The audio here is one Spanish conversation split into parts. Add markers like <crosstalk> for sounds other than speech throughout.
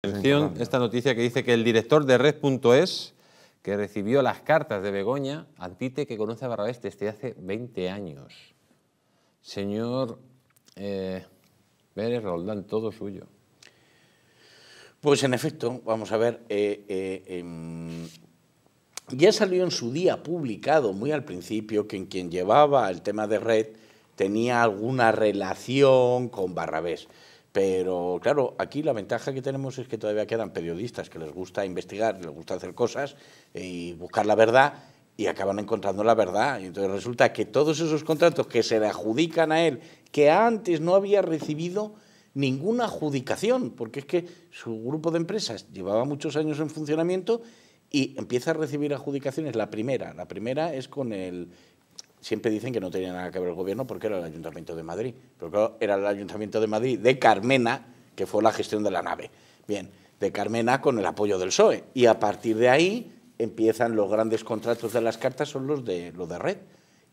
Atención, esta noticia que dice que el director de Red.es, que recibió las cartas de Begoña, Antite, que conoce a Barrabés desde hace 20 años. Señor eh, Pérez Roldán, todo suyo. Pues en efecto, vamos a ver, eh, eh, em, ya salió en su día publicado muy al principio que en quien llevaba el tema de Red tenía alguna relación con Barrabés. Pero claro, aquí la ventaja que tenemos es que todavía quedan periodistas que les gusta investigar, les gusta hacer cosas eh, y buscar la verdad y acaban encontrando la verdad. Y entonces resulta que todos esos contratos que se le adjudican a él, que antes no había recibido ninguna adjudicación, porque es que su grupo de empresas llevaba muchos años en funcionamiento y empieza a recibir adjudicaciones. La primera, la primera es con el siempre dicen que no tenía nada que ver el gobierno porque era el Ayuntamiento de Madrid. Pero claro, era el Ayuntamiento de Madrid de Carmena, que fue la gestión de la nave. Bien, de Carmena con el apoyo del PSOE. Y a partir de ahí empiezan los grandes contratos de las cartas, son los de, los de red.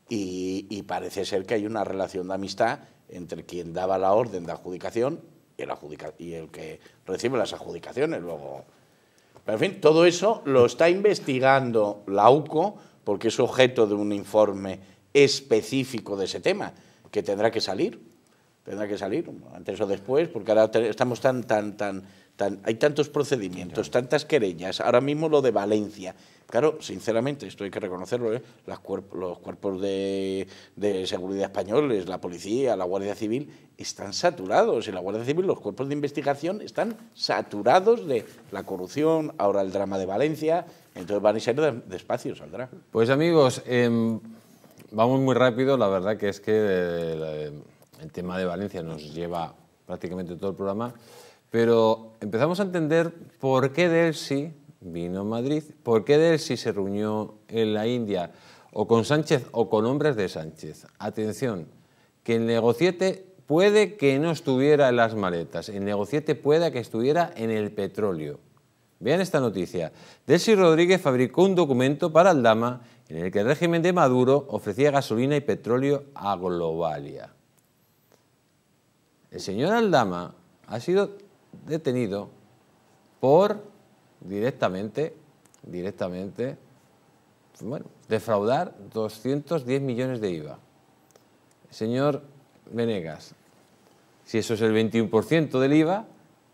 Y, parece ser que hay una relación de amistad entre quien daba la orden de adjudicación y el, y el que recibe las adjudicaciones luego. Pero, en fin, todo eso lo está investigando la UCO porque es objeto de un informe específico de ese tema, que tendrá que salir, tendrá que salir antes o después, porque ahora estamos tan, tan, tan, tan, hay tantos procedimientos, tantas querellas, ahora mismo lo de Valencia. Claro, sinceramente, esto hay que reconocerlo, ¿eh? los cuerpos de, seguridad españoles, la policía, la Guardia Civil, están saturados. y la Guardia Civil los cuerpos de investigación están saturados de la corrupción, ahora el drama de Valencia, entonces van a ser despacio, saldrá. Pues amigos, eh vamos muy rápido, la verdad que es que eh, eh, el, tema de Valencia nos lleva prácticamente todo el programa, pero empezamos a entender por qué Delsi vino a Madrid, por qué Delsi se reunió en la India o con Sánchez o con hombres de Sánchez. Atención, que el negociete puede que no estuviera en las maletas, el negociete puede que estuviera en el petróleo. Vean esta noticia. Delsi Rodríguez fabricó un documento para el Dama en el que el régimen de Maduro ofrecía gasolina y petróleo a Globalia. El señor Aldama ha sido detenido por directamente, directamente, defraudar 210 millones de IVA. Señor Venegas, si eso es el 21% del IVA,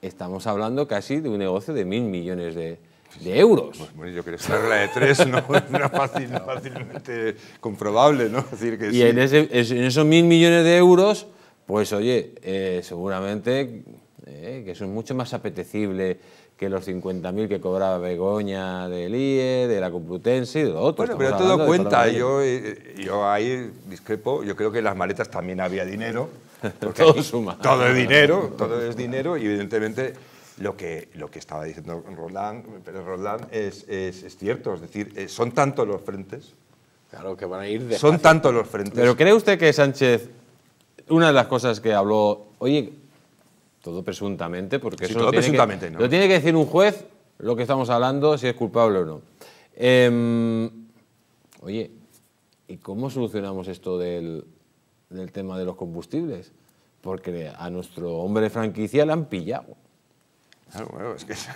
estamos hablando casi de un negocio de mil millones de de euros. Bueno, yo creo que esa de tres no, era <laughs> fácilmente comprobable, ¿no? y en, esos mil millones de euros, pues oye, eh, seguramente eh, que eso es mucho más apetecible que los 50.000 que cobraba Begoña del IE, de la Complutense y de otros. Bueno, pero todo cuenta. Yo, eh, yo ahí discrepo. Yo creo que en las maletas también había dinero. <laughs> todo suma. Todo es dinero, todo es dinero y evidentemente lo que, lo que estaba diciendo Roland, Roland es, cierto, es decir, eh, son tantos los frentes. Claro, que van a ir de. Son tantos los frentes. Pero ¿cree usted que Sánchez, una de las cosas que habló, oye, todo presuntamente, porque eso todo lo, presuntamente, tiene que, no. lo tiene que decir un juez lo que estamos hablando, si es culpable o no. Em, oye, ¿y cómo solucionamos esto del, del tema de los combustibles? Porque a nuestro hombre franquicia le han pillado es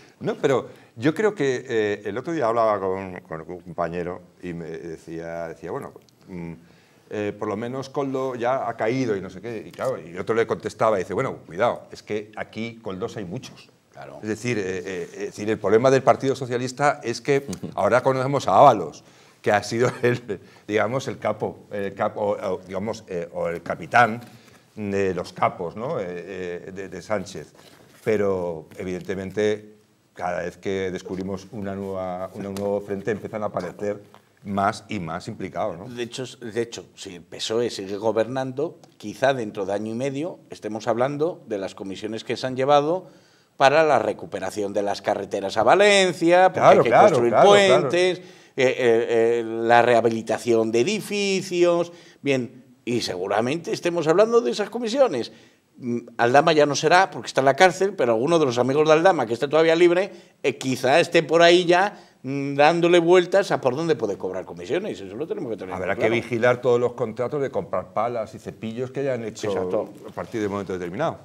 <laughs> no, pero yo creo que eh, el otro día hablaba con, un compañero y me decía, decía bueno, mm, eh, por lo menos Coldo ya ha caído y no sé qué. Y claro, y otro le contestaba y dice, bueno, cuidado, es que aquí Coldos hay muchos. Eh, es, decir, el problema del Partido Socialista es que ahora conocemos a Ábalos que ha sido el, digamos, el capo, el capo digamos, o el capitán de los capos ¿no? Eh, eh, de, Sánchez. Pero evidentemente cada vez que descubrimos una nueva, un nuevo frente empiezan a aparecer más y más implicados. ¿no? De, hecho, de hecho, si el PSOE sigue gobernando, quizá dentro de año y medio estemos hablando de las comisiones que se han llevado para la recuperación de las carreteras a Valencia, porque hay que construir puentes, eh, la rehabilitación de edificios. Bien, y seguramente estemos hablando de esas comisiones. Mm, Aldama ya no será porque está en la cárcel, pero alguno de los amigos de Aldama que está todavía libre, eh, quizá esté por ahí ya mm, dándole vueltas a por dónde puede cobrar comisiones. Eso lo tenemos que tener. Habrá que vigilar todos los contratos de comprar palas y cepillos que hayan hecho a partir de un momento determinado.